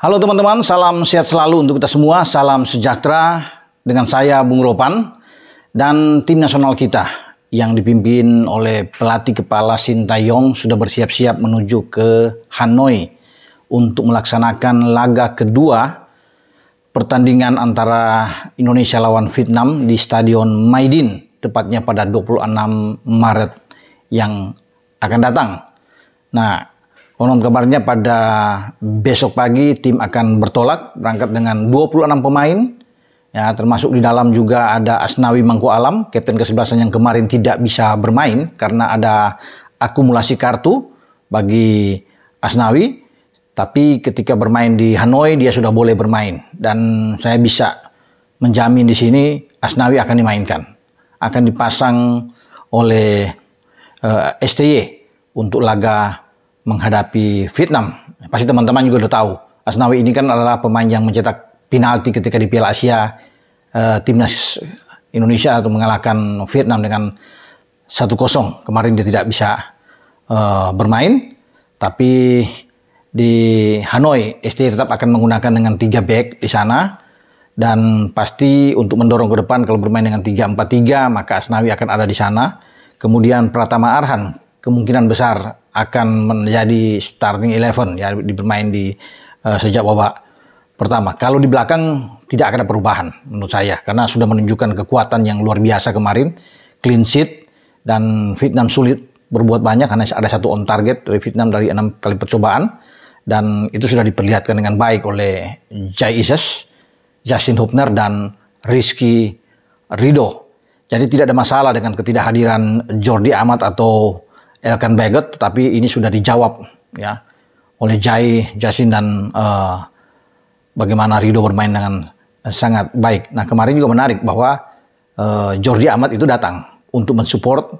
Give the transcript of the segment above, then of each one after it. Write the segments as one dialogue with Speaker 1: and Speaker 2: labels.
Speaker 1: Halo teman-teman, salam sehat selalu untuk kita semua, salam sejahtera dengan saya Bung Ropan dan tim nasional kita yang dipimpin oleh pelatih kepala Sintayong sudah bersiap-siap menuju ke Hanoi untuk melaksanakan laga kedua pertandingan antara Indonesia lawan Vietnam di Stadion Maidin tepatnya pada 26 Maret yang akan datang. Nah, Konon kabarnya pada besok pagi tim akan bertolak berangkat dengan 26 pemain ya termasuk di dalam juga ada Asnawi Mangku Alam, kapten kesebelasan yang kemarin tidak bisa bermain karena ada akumulasi kartu bagi Asnawi. Tapi ketika bermain di Hanoi dia sudah boleh bermain dan saya bisa menjamin di sini Asnawi akan dimainkan. Akan dipasang oleh uh, eh, STY untuk laga menghadapi Vietnam. Pasti teman-teman juga udah tahu. Asnawi ini kan adalah pemain yang mencetak penalti ketika di Piala Asia eh, timnas Indonesia atau mengalahkan Vietnam dengan 1-0. Kemarin dia tidak bisa eh, bermain, tapi di Hanoi ST tetap akan menggunakan dengan 3 back di sana dan pasti untuk mendorong ke depan kalau bermain dengan 3-4-3 maka Asnawi akan ada di sana. Kemudian Pratama Arhan kemungkinan besar akan menjadi starting eleven ya bermain di uh, sejak babak pertama. Kalau di belakang tidak akan ada perubahan menurut saya karena sudah menunjukkan kekuatan yang luar biasa kemarin, clean sheet dan Vietnam sulit berbuat banyak karena ada satu on target dari Vietnam dari enam kali percobaan dan itu sudah diperlihatkan dengan baik oleh Jai Isis, Justin Hubner dan Rizky Rido. Jadi tidak ada masalah dengan ketidakhadiran Jordi Amat atau Elkan Baget, tetapi ini sudah dijawab ya oleh Jai, Jasin dan uh, bagaimana Rido bermain dengan sangat baik. Nah kemarin juga menarik bahwa uh, Jordi Ahmad itu datang untuk mensupport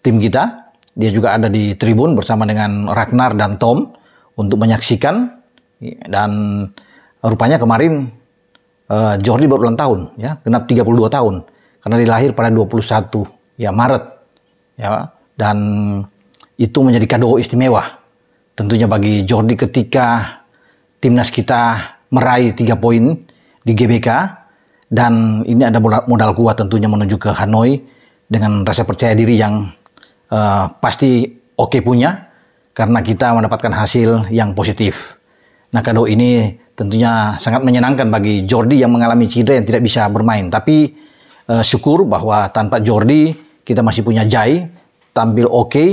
Speaker 1: tim kita. Dia juga ada di tribun bersama dengan Ragnar dan Tom untuk menyaksikan dan rupanya kemarin uh, Jordi ulang tahun ya genap 32 tahun karena dilahir pada 21 ya Maret ya dan itu menjadi kado istimewa tentunya bagi Jordi ketika timnas kita meraih tiga poin di GBK dan ini ada modal kuat tentunya menuju ke Hanoi dengan rasa percaya diri yang uh, pasti oke okay punya karena kita mendapatkan hasil yang positif. Nah, kado ini tentunya sangat menyenangkan bagi Jordi yang mengalami cedera yang tidak bisa bermain. Tapi uh, syukur bahwa tanpa Jordi kita masih punya Jai tampil oke, okay,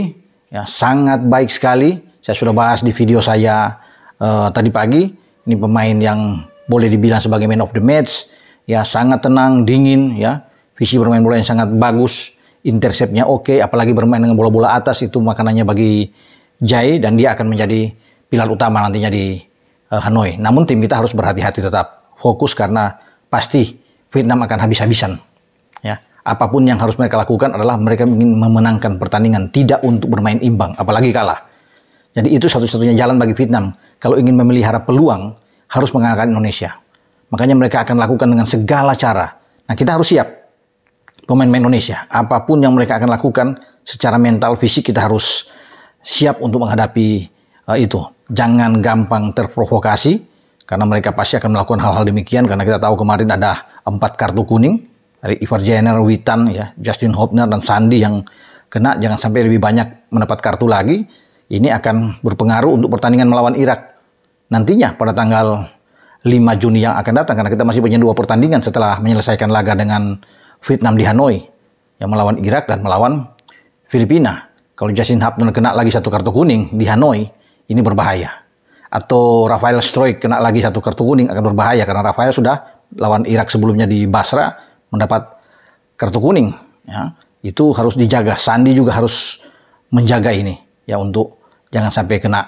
Speaker 1: ya, sangat baik sekali. Saya sudah bahas di video saya uh, tadi pagi. Ini pemain yang boleh dibilang sebagai man of the match, ya sangat tenang, dingin, ya visi bermain bola yang sangat bagus, interceptnya oke, okay, apalagi bermain dengan bola-bola atas itu makanannya bagi Jai dan dia akan menjadi pilar utama nantinya di uh, Hanoi. Namun tim kita harus berhati-hati tetap fokus karena pasti Vietnam akan habis-habisan, ya apapun yang harus mereka lakukan adalah mereka ingin memenangkan pertandingan, tidak untuk bermain imbang, apalagi kalah. Jadi itu satu-satunya jalan bagi Vietnam. Kalau ingin memelihara peluang, harus mengalahkan Indonesia. Makanya mereka akan lakukan dengan segala cara. Nah kita harus siap. Pemain-pemain Indonesia, apapun yang mereka akan lakukan, secara mental, fisik kita harus siap untuk menghadapi uh, itu. Jangan gampang terprovokasi, karena mereka pasti akan melakukan hal-hal demikian, karena kita tahu kemarin ada empat kartu kuning, dari Ivar Jenner, Witan, ya, Justin Hopner dan Sandi yang kena jangan sampai lebih banyak mendapat kartu lagi. Ini akan berpengaruh untuk pertandingan melawan Irak nantinya pada tanggal 5 Juni yang akan datang karena kita masih punya dua pertandingan setelah menyelesaikan laga dengan Vietnam di Hanoi yang melawan Irak dan melawan Filipina. Kalau Justin Hapner kena lagi satu kartu kuning di Hanoi, ini berbahaya. Atau Rafael Stroik kena lagi satu kartu kuning akan berbahaya karena Rafael sudah lawan Irak sebelumnya di Basra mendapat kartu kuning ya itu harus dijaga sandi juga harus menjaga ini ya untuk jangan sampai kena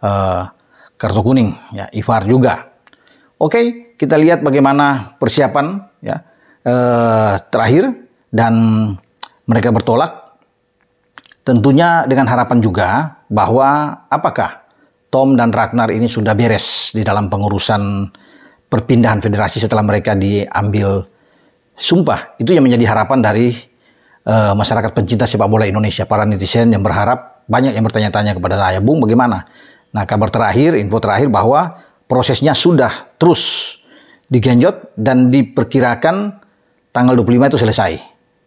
Speaker 1: uh, kartu kuning ya Ivar juga oke kita lihat bagaimana persiapan ya uh, terakhir dan mereka bertolak tentunya dengan harapan juga bahwa apakah Tom dan Ragnar ini sudah beres di dalam pengurusan perpindahan federasi setelah mereka diambil sumpah itu yang menjadi harapan dari uh, masyarakat pencinta sepak bola Indonesia, para netizen yang berharap banyak yang bertanya-tanya kepada saya, Bung bagaimana? Nah kabar terakhir, info terakhir bahwa prosesnya sudah terus digenjot dan diperkirakan tanggal 25 itu selesai.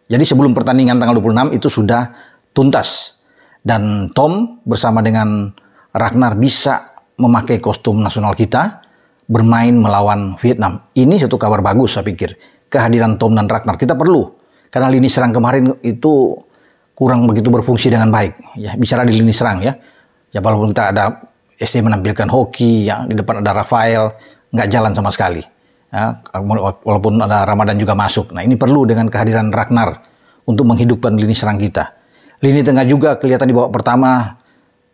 Speaker 1: Jadi sebelum pertandingan tanggal 26 itu sudah tuntas. Dan Tom bersama dengan Ragnar bisa memakai kostum nasional kita bermain melawan Vietnam. Ini satu kabar bagus saya pikir kehadiran Tom dan Ragnar. Kita perlu karena lini serang kemarin itu kurang begitu berfungsi dengan baik. Ya, bicara di lini serang ya. Ya walaupun kita ada SD menampilkan hoki, ya di depan ada Rafael, nggak jalan sama sekali. Ya, walaupun ada Ramadan juga masuk. Nah ini perlu dengan kehadiran Ragnar untuk menghidupkan lini serang kita. Lini tengah juga kelihatan di babak pertama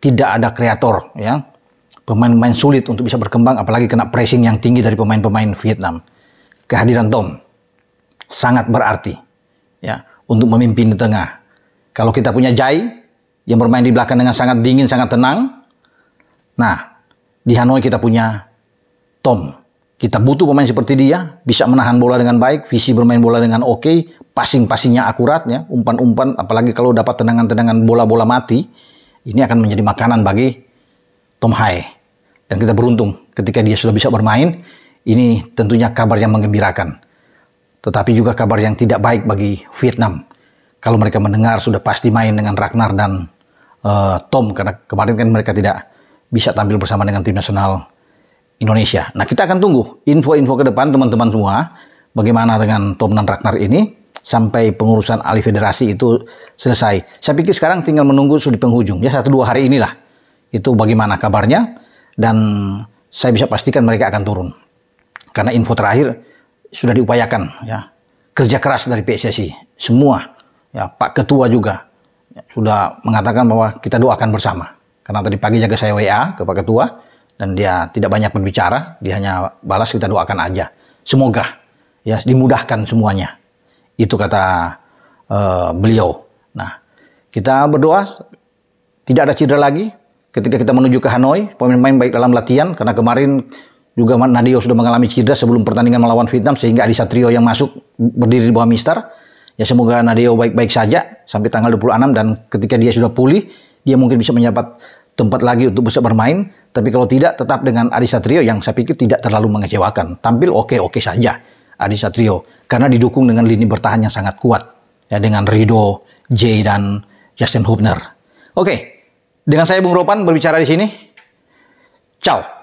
Speaker 1: tidak ada kreator, ya pemain-pemain sulit untuk bisa berkembang apalagi kena pressing yang tinggi dari pemain-pemain Vietnam. Kehadiran Tom sangat berarti ya untuk memimpin di tengah. Kalau kita punya Jai yang bermain di belakang dengan sangat dingin, sangat tenang. Nah, di Hanoi kita punya Tom. Kita butuh pemain seperti dia, bisa menahan bola dengan baik, visi bermain bola dengan oke, okay, passing-passingnya akurat ya, umpan-umpan apalagi kalau dapat tendangan-tendangan bola-bola mati, ini akan menjadi makanan bagi Tom Hai. Dan kita beruntung ketika dia sudah bisa bermain, ini tentunya kabar yang menggembirakan. Tetapi juga kabar yang tidak baik bagi Vietnam. Kalau mereka mendengar sudah pasti main dengan Ragnar dan uh, Tom karena kemarin kan mereka tidak bisa tampil bersama dengan tim nasional Indonesia. Nah kita akan tunggu info-info ke depan teman-teman semua bagaimana dengan Tom dan Ragnar ini sampai pengurusan alih federasi itu selesai. Saya pikir sekarang tinggal menunggu di penghujung ya satu dua hari inilah itu bagaimana kabarnya dan saya bisa pastikan mereka akan turun karena info terakhir sudah diupayakan ya kerja keras dari PSSI semua ya Pak Ketua juga ya, sudah mengatakan bahwa kita doakan bersama karena tadi pagi jaga saya WA ke Pak Ketua dan dia tidak banyak berbicara dia hanya balas kita doakan aja semoga ya dimudahkan semuanya itu kata uh, beliau nah kita berdoa tidak ada cedera lagi ketika kita menuju ke Hanoi pemain-pemain baik dalam latihan karena kemarin juga Nadio sudah mengalami cedera sebelum pertandingan melawan Vietnam sehingga Adi Satrio yang masuk berdiri di bawah Mistar. Ya semoga Nadio baik-baik saja sampai tanggal 26 dan ketika dia sudah pulih, dia mungkin bisa mendapat tempat lagi untuk bisa bermain. Tapi kalau tidak, tetap dengan Adi Satrio yang saya pikir tidak terlalu mengecewakan. Tampil oke-oke saja Adi Satrio. Karena didukung dengan lini bertahan yang sangat kuat. Ya, dengan Rido, Jay, dan Justin Hubner. Oke, dengan saya Bung Ropan berbicara di sini. Ciao.